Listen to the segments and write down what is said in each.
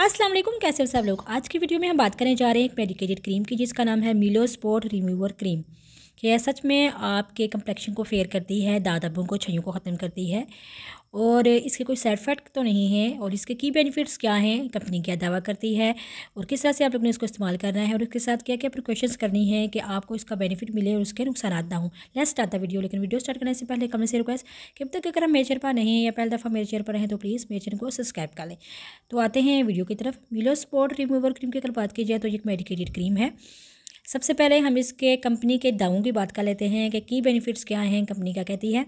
असलम कैसे हो सब लोग आज की वीडियो में हम बात करने जा रहे हैं एक मेडिकेटेड क्रीम की जिसका नाम है मिलो स्पॉट रिमूवर क्रीम यह सच में आपके कंप्लेक्शन को फेयर करती है दाद अबों को छइयों को ख़त्म करती है और इसके कोई साइड इफेक्ट तो नहीं है और इसके की बेनिफिट्स क्या हैं कंपनी क्या दावा करती है और किस तरह से आप लोगों ने इसको इस्तेमाल करना है और इसके साथ क्या क्या प्रिकॉशन करनी है कि आपको इसका बेनिफिट मिले और उसके नुकसान ना हो लेट्स स्टार्ट द वीडियो लेकिन वीडियो स्टार्ट करने से पहले कमेंट से रिक्वेस्ट कि अब तक अगर हम मेचर पर नहीं या पहली दफ़ा मेरे पर हैं तो प्लीज़ मेरे को सब्सक्राइब कर लें तो आते हैं वीडियो की तरफ मिलो स्पॉट रिमूवर क्रीम की अगर बात की जाए तो एक मेडिकेटेड क्रीम है सबसे पहले हम इसके कंपनी के दावों की बात कर लेते हैं कि की बेनिफिट्स क्या हैं कंपनी क्या कहती है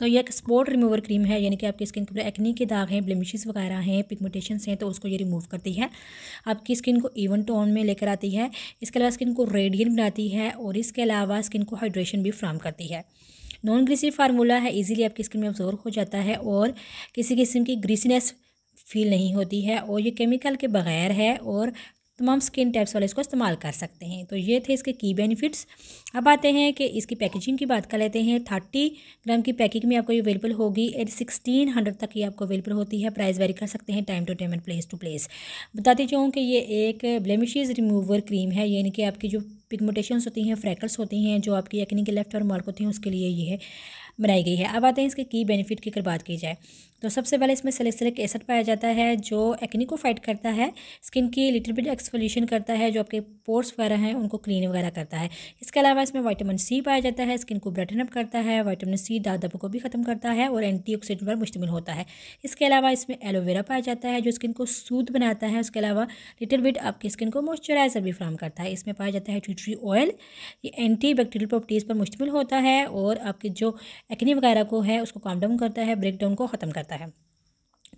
तो ये एक स्पॉट रिमूवर क्रीम है यानी कि आपकी स्किन के ऊपर एक्नी के दाग हैं ब्लेमिशेस वगैरह हैं पिगमेंटेशन हैं तो उसको ये रिमूव करती है आपकी स्किन को इवन टोन में लेकर आती है इसके अलावा स्किन को रेडियंट बनाती है और इसके अलावा स्किन को हाइड्रेशन भी फ्राम करती है नॉन ग्रीसी फार्मूला है इजीली आपकी स्किन में ऑब्जॉर्व हो जाता है और किसी किस्म की ग्रीसीनेस फील नहीं होती है और ये केमिकल के बगैर है और तमाम स्किन टाइप्स वाले इसको इस्तेमाल कर सकते हैं तो ये थे इसके की बेनिफिट्स अब आते हैं कि इसकी पैकेजिंग की बात कर लेते हैं थर्टी ग्राम की पैकिंग में आपको ये अवेलेबल होगी एट सिक्सटीन हंड्रेड तक ये आपको अवेलेबल होती है प्राइस वेरी कर सकते हैं time to time and place to place बताती चाहूँ कि ये एक ब्लेमिशीज़ रिमूवर क्रीम है यानी कि आपकी जो पिगमोटेशंस होती हैं फ्रैकल्स होती हैं जो आपकी यकनी के लेफ्ट और मार्क होती हैं उसके लिए ये है बनाई गई है अब आते हैं इसके की बेनिफिट की अगर बात की जाए तो सबसे पहले इसमें सेलेक्सरिक एसड पाया जाता है जो एक्नी को फाइट करता है स्किन की लिटिल बिट एक्सफोल्यूशन करता है जो आपके पोर्स वगैरह हैं उनको क्लीन वगैरह करता है इसके अलावा इसमें वाइटामिन सी पाया जाता है स्किन को ब्राइटन अप करता है वाइटामिन सी दाग धब्बों को भी ख़त्म करता है और एंटीऑक्सीडेंट पर मुश्तमिल होता है इसके अलावा इसमें एलोवेरा पाया जाता है जो स्किन को सूद बनाता है उसके अलावा लिटिल बिट आपकी स्किन को मॉइस्चराइजर भी फ्राम करता है इसमें पाया जाता है ट्यूटरी ऑयल ये एंटी बैक्टीरियल प्रॉपर्टीज़ पर मुश्तमिल होता है और आपके जो एक्नी वगैरह को है उसको काम डाउन करता है ब्रेक डाउन को ख़त्म करता है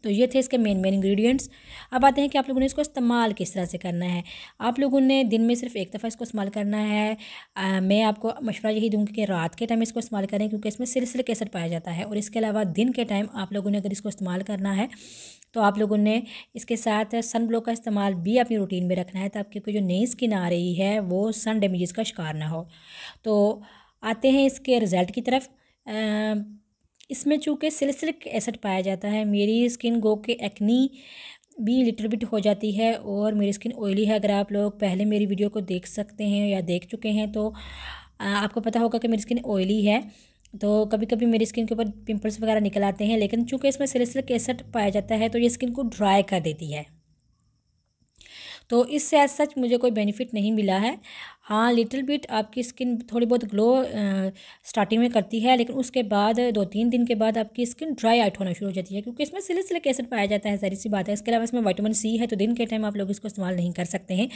तो ये थे इसके मेन मेन इंग्रेडिएंट्स अब आते हैं कि आप लोगों ने इसको इस्तेमाल किस तरह से करना है आप लोगों ने दिन में सिर्फ एक दफ़ा इसको इस्तेमाल करना है आ, मैं आपको मशवरा यही दूंगी कि रात के टाइम इसको इस्तेमाल करें क्योंकि इसमें सिलसिले के असर पाया जाता है और इसके अलावा दिन के टाइम आप लोगों ने अगर इसको इस्तेमाल करना है तो आप लोगों ने इसके साथ सन ब्लॉक का इस्तेमाल भी अपनी रूटीन में रखना है ताकि जो नई स्किन आ रही है वो सन डैमेज का शिकार ना हो तो आते हैं इसके रिज़ल्ट की तरफ इसमें चूँकि सिलिसिलिक एसिड पाया जाता है मेरी स्किन गो के एक्नी भी लिटिल बिट हो जाती है और मेरी स्किन ऑयली है अगर आप लोग पहले मेरी वीडियो को देख सकते हैं या देख चुके हैं तो आपको पता होगा कि मेरी स्किन ऑयली है तो कभी कभी मेरी स्किन के ऊपर पिंपल्स वगैरह निकल आते हैं लेकिन चूँकि इसमें सिलिसिलिक एसिड पाया जाता है तो ये स्किन को ड्राई कर देती है तो इससे सच मुझे कोई बेनिफिट नहीं मिला है हाँ लिटिल बिट आपकी स्किन थोड़ी बहुत ग्लो स्टार्टिंग में करती है लेकिन उसके बाद दो तीन दिन के बाद आपकी स्किन ड्राई आउट होना शुरू हो जाती है क्योंकि इसमें सिले सिले एसिड पाया जाता है सारी सी बात है इसके अलावा इसमें वाइटामिन सी है तो दिन के टाइम आप लोग इसको इस्तेमाल नहीं कर सकते हैं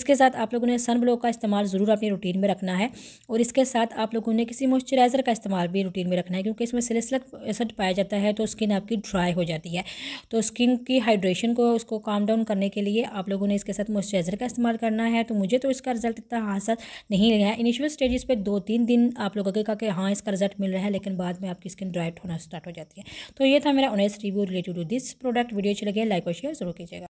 इसके साथ आप लोगों ने सन ब्लो का इस्तेमाल ज़रूर अपनी रूटीन में रखना है और इसके साथ आप लोगों ने किसी मॉइस्चराइज़र का इस्तेमाल भी रूटीन में रखना है क्योंकि इसमें सिलेसिलक एसिड पाया जाता है तो स्किन आपकी ड्राई हो जाती है तो स्किन की हाइड्रेशन को उसको काम डाउन करने के लिए आप लोगों ने इसके साथ मॉइस्चराइज़र का इस्तेमाल करना है तो मुझे तो इसका रिजल्ट इतना आंसर नहीं है इनिशियल स्टेजेस पे दो तीन दिन आप लोगों के कहा कि हाँ इसका रिजल्ट मिल रहा है लेकिन बाद में आपकी स्किन ड्राइट होना स्टार्ट हो जाती है तो ये था मेरा honest review related to this product video अच्छी लगे लाइक और शेयर जरूर कीजिएगा